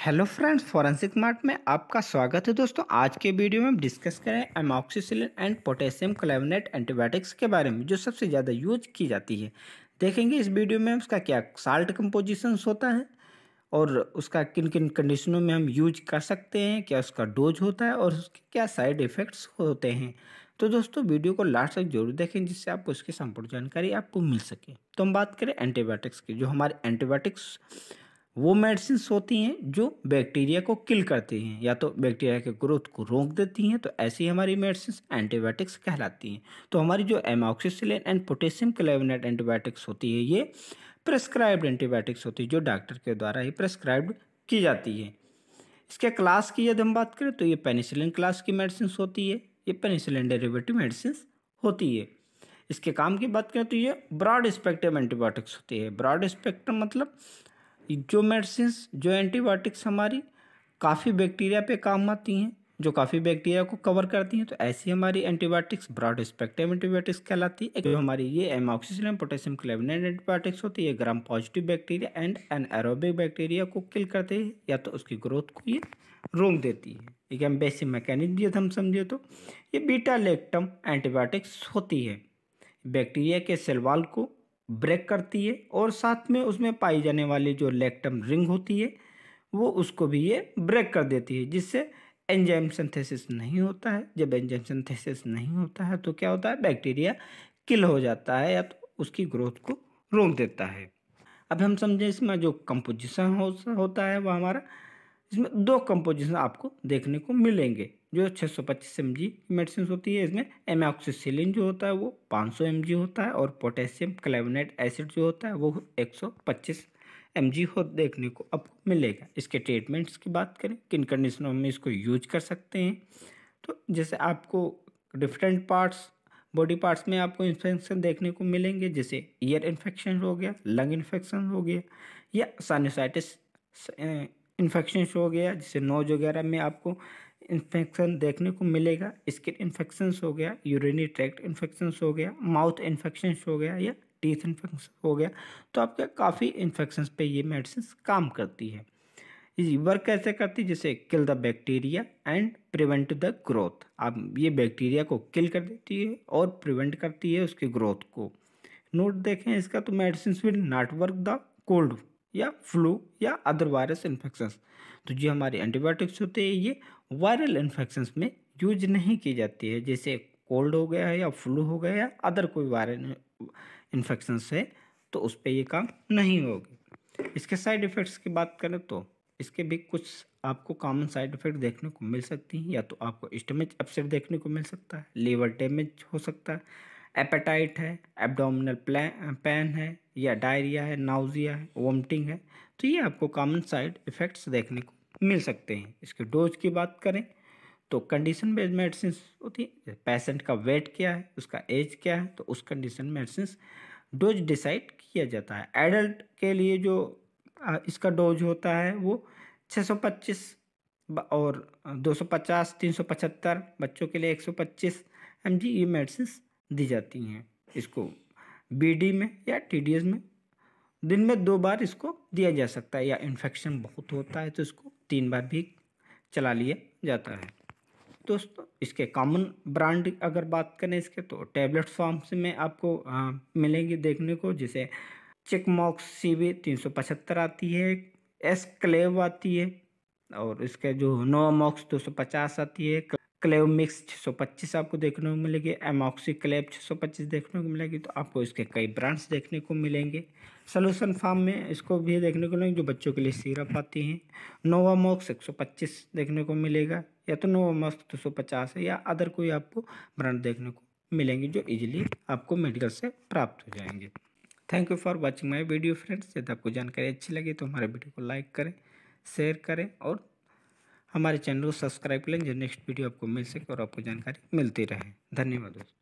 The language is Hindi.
हेलो फ्रेंड्स फॉरेंसिक मार्ट में आपका स्वागत है दोस्तों आज के वीडियो में हम डिस्कस करें amoxicillin and potassium clavulanate antibiotics के बारे में जो सबसे ज़्यादा यूज की जाती है देखेंगे इस वीडियो में उसका क्या साल्ट कम्पोजिशंस होता है और उसका किन किन कंडीशनों में हम यूज कर सकते हैं क्या उसका डोज होता है और उसके क्या साइड इफ़ेक्ट्स होते हैं तो दोस्तों वीडियो को लास्ट तक जरूर देखें जिससे आपको उसकी संपूर्ण जानकारी आपको मिल सके तो हम बात करें एंटीबायोटिक्स की जो हमारे एंटीबायोटिक्स वो मेडिसिन होती हैं जो बैक्टीरिया को किल करती हैं या तो बैक्टीरिया के ग्रोथ को रोक देती हैं तो ऐसी हमारी मेडिसिन एंटीबायोटिक्स कहलाती हैं तो हमारी जो amoxicillin and potassium clavulanate antibiotics होती है ये प्रेस्क्राइब्ड एंटीबायोटिक्स होती है जो डॉक्टर के द्वारा ही प्रेस्क्राइब्ड की जाती है इसके क्लास की यदि हम बात करें तो ये पेनिसिलिन क्लास की मेडिसिन होती है ये पेनिसिलिन डेरिवेटिव मेडिसिन होती है इसके काम की बात करें तो ये ब्रॉड स्पेक्ट्रम एंटीबायोटिक्स होती है ब्रॉड स्पेक्ट्रम मतलब जो मेडिसिन जो एंटीबायोटिक्स हमारी काफ़ी बैक्टीरिया पे काम आती हैं जो काफ़ी बैक्टीरिया को कवर करती हैं तो ऐसी हमारी एंटीबायोटिक्स ब्रॉड स्पेक्ट्रम एंटीबायोटिक्स कहलाती है जो हमारी ये एमॉक्सीसिलिन पोटेशियम क्लेविनेट एंटीबायोटिक्स होती है gram positive bacteria and anaerobic bacteria को किल करते हैं या तो उसकी ग्रोथ को ये रोक देती है एक हम बेसिक मैकेनिक भी हम समझे तो ये बीटा लेक्टम एंटीबायोटिक्स होती है बैक्टीरिया के सेलवाल को ब्रेक करती है और साथ में उसमें पाई जाने वाली जो लेक्टम रिंग होती है वो उसको भी ये ब्रेक कर देती है जिससे एंजाइम सिंथेसिस नहीं होता है जब एंजाइम सिंथेसिस नहीं होता है तो क्या होता है बैक्टीरिया किल हो जाता है या तो उसकी ग्रोथ को रोक देता है अब हम समझें इसमें जो कंपोजिशन हो, होता है वह हमारा इसमें दो कंपोजिशन आपको देखने को मिलेंगे जो 625 एम जी मेडिसिन होती है इसमें एमाक्सीसिलिन जो होता है वो 500 एम जी होता है और पोटेशियम क्लेवनेट एसिड जो होता है वो 125 एम जी हो देखने को आपको मिलेगा इसके ट्रीटमेंट्स की बात करें किन कंडीशनों में इसको यूज कर सकते हैं तो जैसे आपको डिफरेंट पार्ट्स बॉडी पार्ट्स में आपको इन्फेक्शन देखने को मिलेंगे जैसे ईयर इन्फेक्शन हो गया लंग इन्फेक्शन हो गया या सानोसाइटिस इन्फेक्शन हो गया जिससे नोज वगैरह में आपको इन्फेक्शन देखने को मिलेगा स्किन इन्फेक्शन हो गया यूरिनी ट्रैक्ट इन्फेक्शन हो गया माउथ इन्फेक्शन हो गया या टीथ इन्फेक्शन हो गया तो आपके काफ़ी इन्फेक्शन पे ये मेडिसिन काम करती है वर्क कैसे करती है जैसे kill the bacteria and prevent the growth आप ये बैक्टीरिया को किल कर देती है और प्रिवेंट करती है उसकी ग्रोथ को नोट देखें इसका तो medicine will not work the cold या फ्लू या अदर वायरस इन्फेक्शंस तो जो हमारे एंटीबायोटिक्स होते हैं ये वायरल इन्फेक्शंस में यूज नहीं की जाती है जैसे कोल्ड हो गया है या फ्लू हो गया या अदर कोई वायरल इन्फेक्शंस है तो उस पर ये काम नहीं होगी इसके साइड इफ़ेक्ट्स की बात करें तो इसके भी कुछ आपको कॉमन साइड इफ़ेक्ट देखने को मिल सकती हैं या तो आपको स्टमेज अपसेट देखने को मिल सकता है लीवर डैमेज हो सकता है एपेटाइट है एब्डोमिनल पेन है या डायरिया है नाउजिया है वोमटिंग है तो ये आपको कॉमन साइड इफ़ेक्ट्स देखने को मिल सकते हैं इसके डोज की बात करें तो कंडीशन बेस्ड मेडिसिन होती है पेशेंट का वेट क्या है उसका एज क्या है तो उस कंडीशन मेडिसिन डोज डिसाइड किया जाता है एडल्ट के लिए जो इसका डोज होता है वो 625 और 250 375 बच्चों के लिए 125 एम जी ये मेडिसिन दी जाती हैं इसको बीडी में या टीडीएस में दिन में दो बार इसको दिया जा सकता है या इन्फेक्शन बहुत होता है तो इसको तीन बार भी चला लिया जाता है दोस्तों इसके कॉमन ब्रांड अगर बात करें इसके तो टैबलेट फॉर्म्स में आपको आ, मिलेंगे देखने को जैसे चिकमॉक्स सी वी तीन सौ पचहत्तर आती है एस क्लेव आती है और इसके जो मॉक्स दो सौ पचास आती है क्लेव सौ 625 आपको देखने को मिलेगी एमॉक्सी क्लेव 625 देखने को मिलेगी तो आपको इसके कई ब्रांड्स देखने को मिलेंगे सोलूशन फार्म में इसको भी देखने को मिलेंगे जो बच्चों के लिए सिरप आती हैं सौ 125 देखने को मिलेगा या तो नोवामॉक्स तो दो सौ पचास है या अदर कोई आपको ब्रांड देखने को मिलेंगे जो इजिली आपको मेडिकल से प्राप्त हो जाएंगे thank you for watching my video friends यदि आपको जानकारी अच्छी लगी तो हमारे वीडियो को लाइक करें शेयर करें और हमारे चैनल को सब्सक्राइब करें जो नेक्स्ट वीडियो आपको मिल सके और आपको जानकारी मिलती रहे धन्यवाद दोस्तों